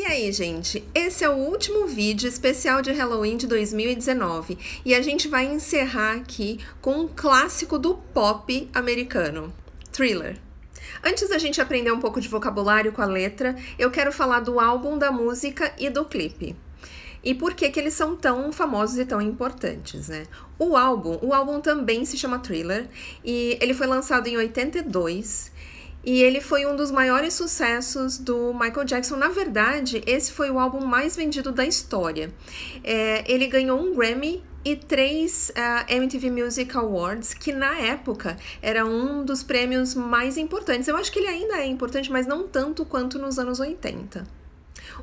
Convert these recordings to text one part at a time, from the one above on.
E aí, gente? Esse é o último vídeo especial de Halloween de 2019 e a gente vai encerrar aqui com um clássico do pop americano, Thriller. Antes da gente aprender um pouco de vocabulário com a letra, eu quero falar do álbum da música e do clipe. E por que, que eles são tão famosos e tão importantes, né? O álbum, o álbum também se chama Thriller e ele foi lançado em 82 e ele foi um dos maiores sucessos do Michael Jackson. Na verdade, esse foi o álbum mais vendido da história. É, ele ganhou um Grammy e três uh, é, MTV Music Awards, que na época era um dos prêmios mais importantes. Eu acho que ele ainda é importante, mas não tanto quanto nos anos 80.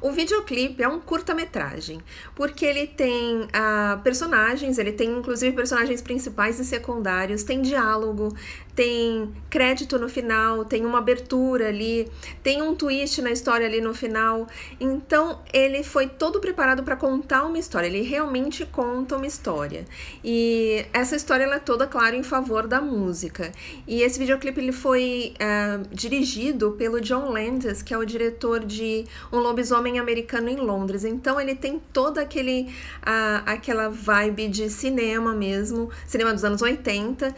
O videoclipe é um curta-metragem, porque ele tem uh, personagens, ele tem inclusive personagens principais e secundários, tem diálogo, tem crédito no final, tem uma abertura ali, tem um twist na história ali no final. Então ele foi todo preparado para contar uma história, ele realmente conta uma história. E essa história ela é toda, claro, em favor da música. E esse videoclipe ele foi uh, dirigido pelo John Landis, que é o diretor de Um Lobisomem Americano em Londres. Então ele tem toda aquele, uh, aquela vibe de cinema mesmo, cinema dos anos 80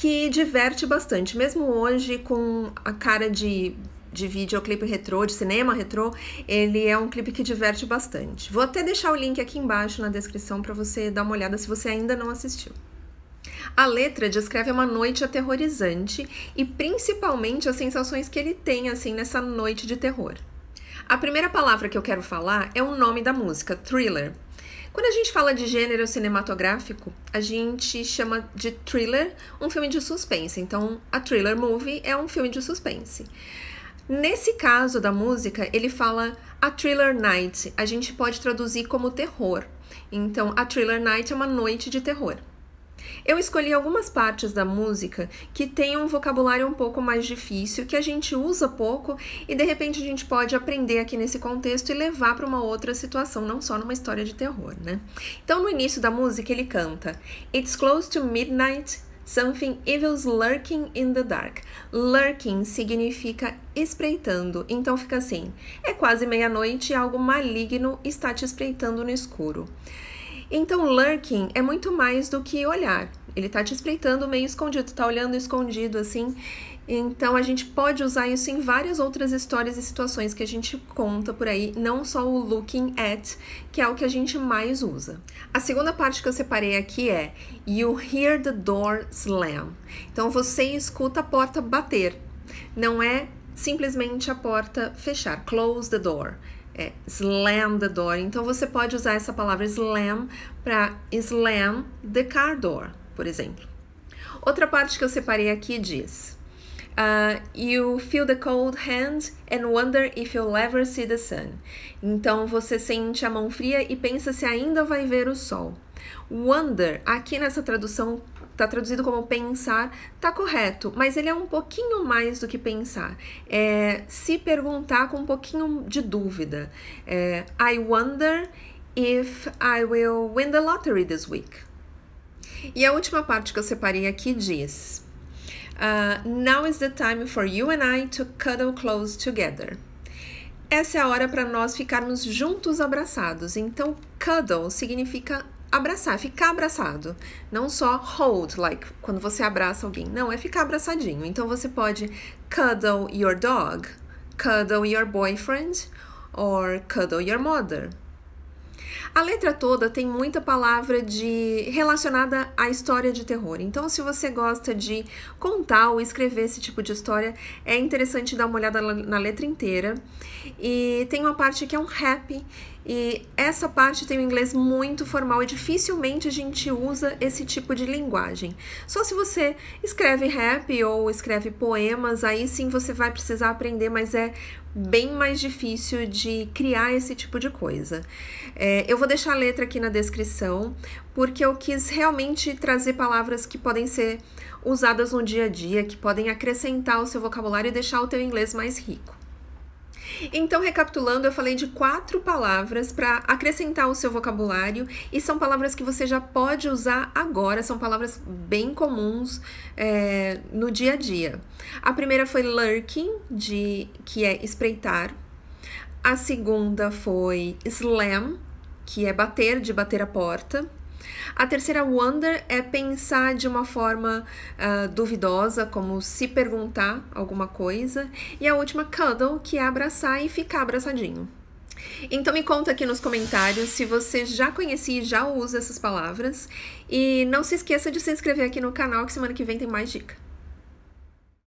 que diverte bastante. Mesmo hoje, com a cara de, de videoclipe retrô, de cinema retrô, ele é um clipe que diverte bastante. Vou até deixar o link aqui embaixo na descrição para você dar uma olhada se você ainda não assistiu. A letra descreve uma noite aterrorizante e principalmente as sensações que ele tem assim nessa noite de terror. A primeira palavra que eu quero falar é o nome da música, Thriller. Quando a gente fala de gênero cinematográfico, a gente chama de thriller um filme de suspense. Então, a thriller movie é um filme de suspense. Nesse caso da música, ele fala a thriller night. A gente pode traduzir como terror. Então, a thriller night é uma noite de terror. Eu escolhi algumas partes da música que têm um vocabulário um pouco mais difícil, que a gente usa pouco e de repente a gente pode aprender aqui nesse contexto e levar para uma outra situação, não só numa história de terror, né? Então, no início da música, ele canta: It's close to midnight, Something evil's lurking in the dark. Lurking significa espreitando, então fica assim: é quase meia-noite e algo maligno está te espreitando no escuro. Então, lurking é muito mais do que olhar. Ele tá te espreitando meio escondido, tá olhando escondido assim. Então, a gente pode usar isso em várias outras histórias e situações que a gente conta por aí, não só o looking at, que é o que a gente mais usa. A segunda parte que eu separei aqui é you hear the door slam. Então, você escuta a porta bater. Não é simplesmente a porta fechar, close the door é, slam the door. Então você pode usar essa palavra slam para slam the car door, por exemplo. Outra parte que eu separei aqui diz: uh, You feel the cold hand and wonder if you'll ever see the sun. Então você sente a mão fria e pensa se ainda vai ver o sol. Wonder, aqui nessa tradução está traduzido como pensar, está correto, mas ele é um pouquinho mais do que pensar. É se perguntar com um pouquinho de dúvida. É, I wonder if I will win the lottery this week. E a última parte que eu separei aqui diz: uh, Now is the time for you and I to cuddle close together. Essa é a hora para nós ficarmos juntos abraçados. Então, cuddle significa abraçar, ficar abraçado. Não só hold, like quando você abraça alguém. Não, é ficar abraçadinho. Então você pode cuddle your dog, cuddle your boyfriend, or cuddle your mother. A letra toda tem muita palavra de relacionada à história de terror. Então, se você gosta de contar ou escrever esse tipo de história, é interessante dar uma olhada na letra inteira. E tem uma parte que é um rap e essa parte tem um inglês muito formal e dificilmente a gente usa esse tipo de linguagem. Só se você escreve rap ou escreve poemas, aí sim você vai precisar aprender, mas é bem mais difícil de criar esse tipo de coisa. É, eu vou deixar a letra aqui na descrição, porque eu quis realmente trazer palavras que podem ser usadas no dia a dia, que podem acrescentar o seu vocabulário e deixar o teu inglês mais rico. Então, recapitulando, eu falei de quatro palavras para acrescentar o seu vocabulário e são palavras que você já pode usar agora, são palavras bem comuns é, no dia a dia. A primeira foi lurking, de, que é espreitar. A segunda foi slam, que é bater, de bater a porta. A terceira wonder é pensar de uma forma uh, duvidosa, como se perguntar alguma coisa. E a última, cuddle, que é abraçar e ficar abraçadinho. Então me conta aqui nos comentários se você já conhecia e já usa essas palavras. E não se esqueça de se inscrever aqui no canal, que semana que vem tem mais dica.